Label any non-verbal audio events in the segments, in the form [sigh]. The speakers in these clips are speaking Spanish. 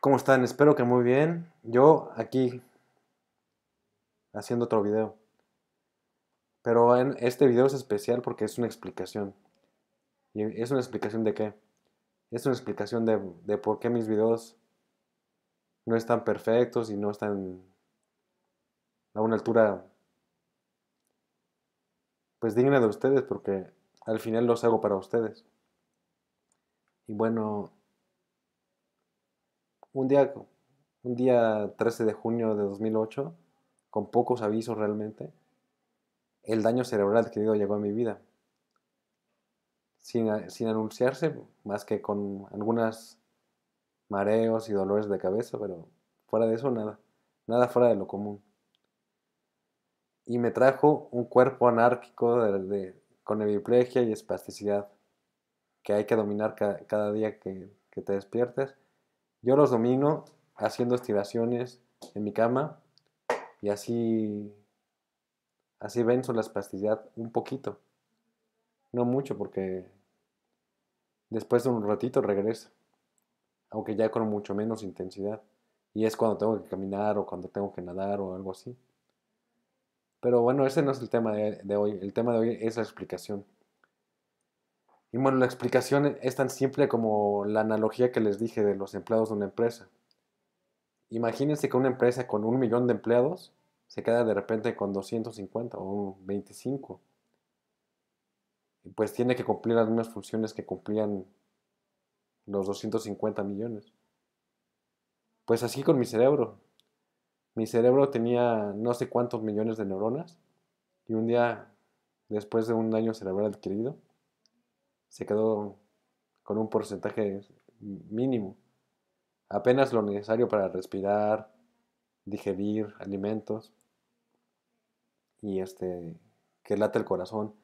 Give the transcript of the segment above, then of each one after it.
¿Cómo están? Espero que muy bien. Yo aquí haciendo otro video. Pero en este video es especial porque es una explicación. ¿Y es una explicación de qué? Es una explicación de, de por qué mis videos no están perfectos y no están a una altura pues digna de ustedes porque al final los hago para ustedes. Y bueno, un día, un día 13 de junio de 2008, con pocos avisos realmente, el daño cerebral adquirido llegó a mi vida. Sin, anunciarse, más que con algunas mareos y dolores de cabeza, pero fuera de eso nada, nada fuera de lo común. Y me trajo un cuerpo anárquico con hemiplegia y espasticidad, que hay que dominar cada día que, que te despiertes yo los domino haciendo estiraciones en mi cama y así, así venzo la espasticidad un poquito. No mucho porque después de un ratito regreso, aunque ya con mucho menos intensidad. Y es cuando tengo que caminar o cuando tengo que nadar o algo así. Pero bueno, ese no es el tema de hoy. El tema de hoy es la explicación. Y bueno, la explicación es tan simple como la analogía que les dije de los empleados de una empresa. Imagínense que una empresa con un millón de empleados se queda de repente con 250 o 25. Y pues tiene que cumplir las mismas funciones que cumplían los 250 millones. Pues así con mi cerebro. Mi cerebro tenía no sé cuántos millones de neuronas y un día, después de un daño cerebral adquirido, se quedó con un porcentaje mínimo, apenas lo necesario para respirar, digerir alimentos y este que late el corazón,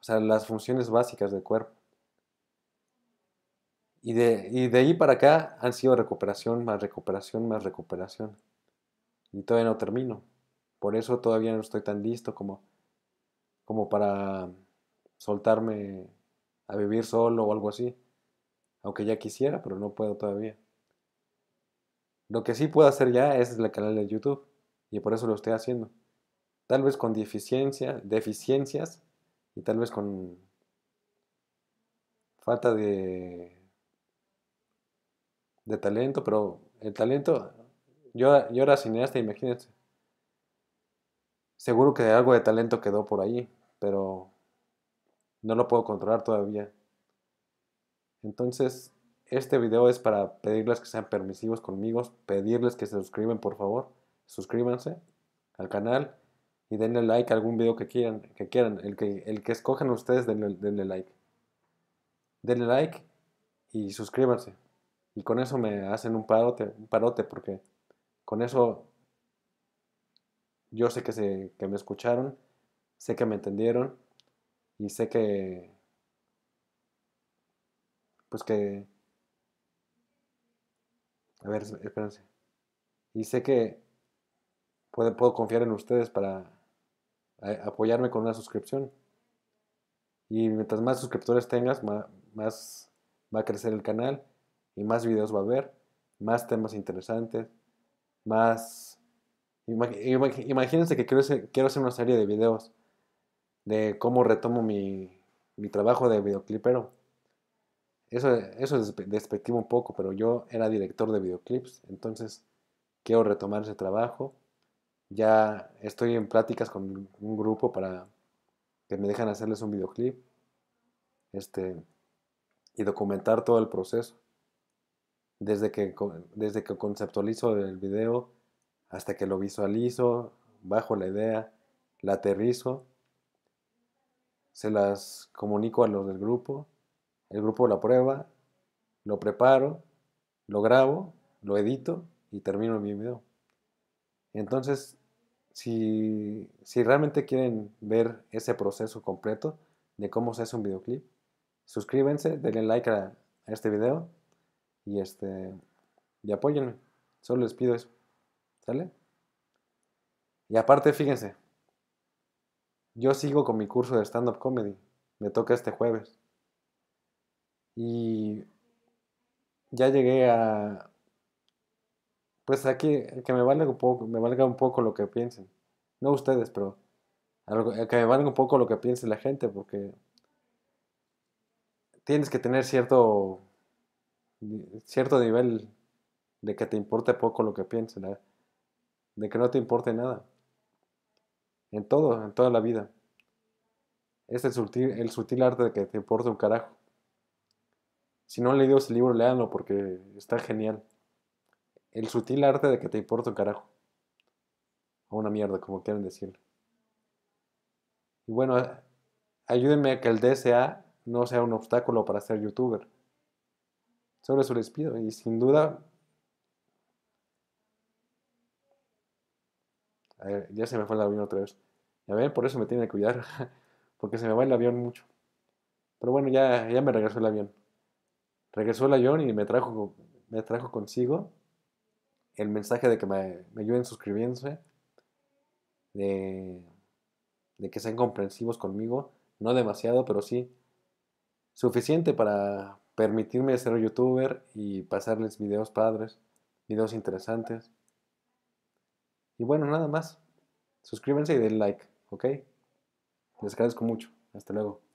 o sea, las funciones básicas del cuerpo. Y de, de ahí para acá han sido recuperación más recuperación más recuperación. Y todavía no termino. Por eso todavía no estoy tan listo como, como para soltarme a vivir solo o algo así. Aunque ya quisiera, pero no puedo todavía. Lo que sí puedo hacer ya es el canal de YouTube. Y por eso lo estoy haciendo. Tal vez con deficiencia, deficiencias y tal vez con falta de, de talento, pero el talento, yo, yo era cineasta, imagínense. Seguro que algo de talento quedó por ahí, pero no lo puedo controlar todavía. Entonces, este video es para pedirles que sean permisivos conmigo, pedirles que se suscriban, por favor. Suscríbanse al canal y denle like a algún video que quieran. Que quieran. El, que, el que ustedes, denle, like. Denle like y suscríbanse. Y con eso me hacen un parote, un parote porque con eso yo sé que, se, que me escucharon, sé que me entendieron y sé que, pues que, a ver, espérense, y sé que puedo, puedo confiar en ustedes para eh, apoyarme con una suscripción. Y mientras más suscriptores tengas, más, va a crecer el canal y más videos va a haber, más temas interesantes, más... Imagínense que quiero quiero hacer una serie de videos de cómo retomo mi, trabajo de videoclipero. Eso, eso despectivo un poco, pero yo era director de videoclips, entonces quiero retomar ese trabajo. Ya estoy en pláticas con un grupo para que me dejan hacerles un videoclip este, y documentar todo el proceso. Desde que, desde que conceptualizo el video hasta que lo visualizo, bajo la idea, la aterrizo se las comunico a los del grupo, el grupo la prueba, lo preparo, lo grabo, lo edito y termino mi video. Entonces, si, si realmente quieren ver ese proceso completo de cómo se hace un videoclip, suscríbanse, denle like a, este video y, este, y apóyenme. Solo les pido eso. ¿Sale? Y aparte, fíjense, yo sigo con mi curso de stand-up comedy. Me toca este jueves. Y ya llegué a... Pues aquí, que me valga un poco, me valga un poco lo que piensen. No ustedes, pero eh, que me valga un poco lo que piense la gente, porque tienes que tener cierto, cierto nivel de que te importe poco lo que piensen de que no te importe nada. En todo, en toda la vida. Es el sutil, el sutil arte de que te importa un carajo. Si no han leído ese libro, léanlo porque está genial. El sutil arte de que te importe un carajo. O una mierda, como quieren decirlo. Y bueno, ayúdenme a que el DSA no sea un obstáculo para ser youtuber. Sobre eso les pido. Y sin duda, ya se me fue el avión otra vez. Ya ven, por eso me tiene que cuidar, [laughs] porque se me va el avión mucho. Pero bueno, ya, me regresó el avión. Regresó el avión y me trajo, me trajo consigo el mensaje de que me, ayuden suscribiéndose, de, que sean comprensivos conmigo, no demasiado, pero sí suficiente para permitirme ser youtuber y pasarles videos padres, videos interesantes. Y bueno, nada más. Suscríbanse y den like, ¿ok? Les agradezco mucho. Hasta luego.